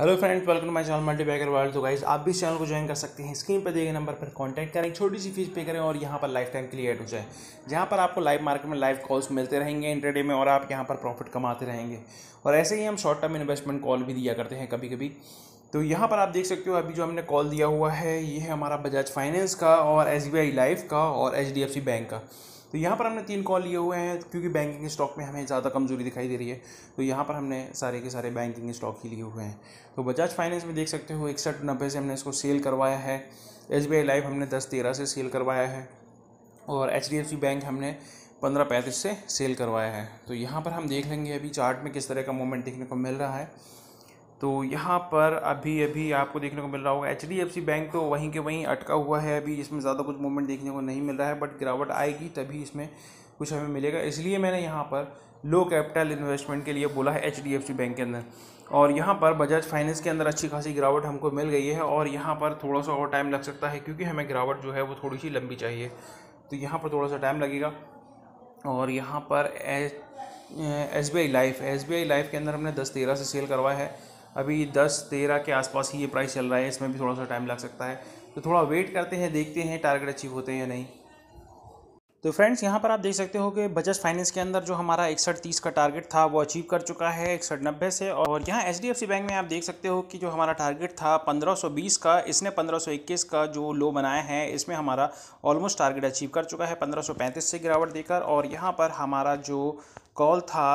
hello friends welcome my channel मल्टीपैकर world तो guys आप भी इस चैनल को ज्वाइन कर सकते हैं स्क्रीन पर दिए गए नंबर पर कांटेक्ट करें छोटी सी फीस पे करें और यहाँ पर लाइफ टाइम क्लियर हो जाए जहाँ पर आपको लाइव मार्केट में लाइव कॉल्स मिलते रहेंगे इंटरडे में और आप यहाँ पर प्रॉफिट कमाते रहेंगे और ऐसे ही हम शॉर्ट टर्म इन्वेस्टमेंट कॉल भी दिया करते हैं कभी कभी तो यहाँ पर आप देख सकते हो अभी जो हमने कॉल दिया हुआ है ये है हमारा बजाज फाइनेंस का और एस लाइफ का और एच बैंक का तो यहाँ पर हमने तीन कॉल लिए हुए हैं क्योंकि बैंकिंग स्टॉक में हमें ज़्यादा कमजोरी दिखाई दे रही है तो यहाँ पर हमने सारे के सारे बैंकिंग स्टॉक ही लिए हुए हैं तो बजाज फाइनेंस में देख सकते हो इकसठ नब्बे से हमने इसको सेल करवाया है एस लाइफ हमने दस तेरह से सेल करवाया है और एच बैंक हमने पंद्रह पैंतीस से सेल करवाया है तो यहाँ पर हम देख लेंगे अभी चार्ट में किस तरह का मोमेंट देखने को मिल रहा है तो यहाँ पर अभी अभी आपको देखने को मिल रहा होगा H D F C bank तो वहीं के वहीं अटका हुआ है अभी इसमें ज़्यादा कुछ मूवमेंट देखने को नहीं मिल रहा है बट गिरावट आएगी तभी इसमें कुछ हमें मिलेगा इसलिए मैंने यहाँ पर लो कैपिटल इन्वेस्टमेंट के लिए बोला है H D F C bank के अंदर और यहाँ पर बजाज फाइनेंस के अंदर अच्छी खासी गिरावट हमको मिल गई है और यहाँ पर थोड़ा सा और टाइम लग सकता है क्योंकि हमें गिरावट जो है वो थोड़ी सी लंबी चाहिए तो यहाँ पर थोड़ा सा टाइम लगेगा और यहाँ पर S B I life S B I life के अंदर हमने दस तेरह से सेल करवाया है अभी दस तेरह के आसपास ही ये प्राइस चल रहा है इसमें भी थोड़ा सा टाइम लग सकता है तो थोड़ा वेट करते हैं देखते हैं टारगेट अचीव होते हैं या नहीं तो फ्रेंड्स यहाँ पर आप देख सकते हो कि बजाज फाइनेंस के अंदर जो हमारा इकसठ तीस का टारगेट था वो अचीव कर चुका है इकसठ नब्बे से और यहाँ एच बैंक में आप देख सकते हो कि जो हमारा टारगेट था 1520 का इसने 1521 का जो लो बनाया है इसमें हमारा ऑलमोस्ट टारगेट अचीव कर चुका है 1535 से गिरावट देकर और यहाँ पर हमारा जो कॉल था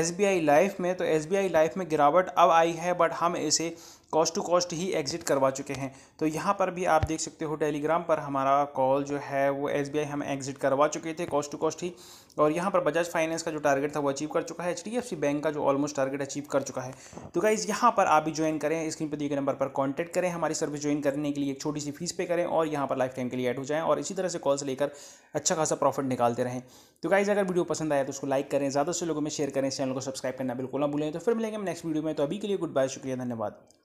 एस बी आई लाइफ में तो एस बी आई लाइफ में गिरावट अब आई है बट हम इसे कॉस्ट टू कॉस्ट ही एग्ज़िट करवा चुके हैं तो यहाँ पर भी आप देख सकते हो टेलीग्राम पर हमारा कॉल जो है वो एस हम एग्ज़िट करवा चुके थे कॉस्ट टू कॉस्ट ही और यहाँ पर बजाज फाइनेंस का जो टारगेट था वो अचीव कर चुका है एच बैंक का जो ऑलमोस्ट टारगेट अचीव कर चुका है तो गाइज़ यहाँ पर आप भी ज्वाइन करें स्क्रीन पर दिए गए नंबर पर कॉन्टैक्ट करें हमारी सर्विस ज्वाइन करने के लिए एक छोटी सी फीस पे करें और यहाँ पर लाइफ टाइम के लिए ऐड हो जाएँ और इसी तरह से कॉल्स लेकर अच्छा खासा प्रॉफिट निकालते रहें तो गाइज़ अगर वीडियो पसंद आया तो उसको लाइक करें ज़्यादा से लोगों में शेयर करें चैनल को सब्सक्राइब करना बिल्कुल ना भूलें तो फिर मिलेंगे हम नेक्स्ट वीडियो में तो अभी के लिए गुड बाय शुक्रिया धन्यवाद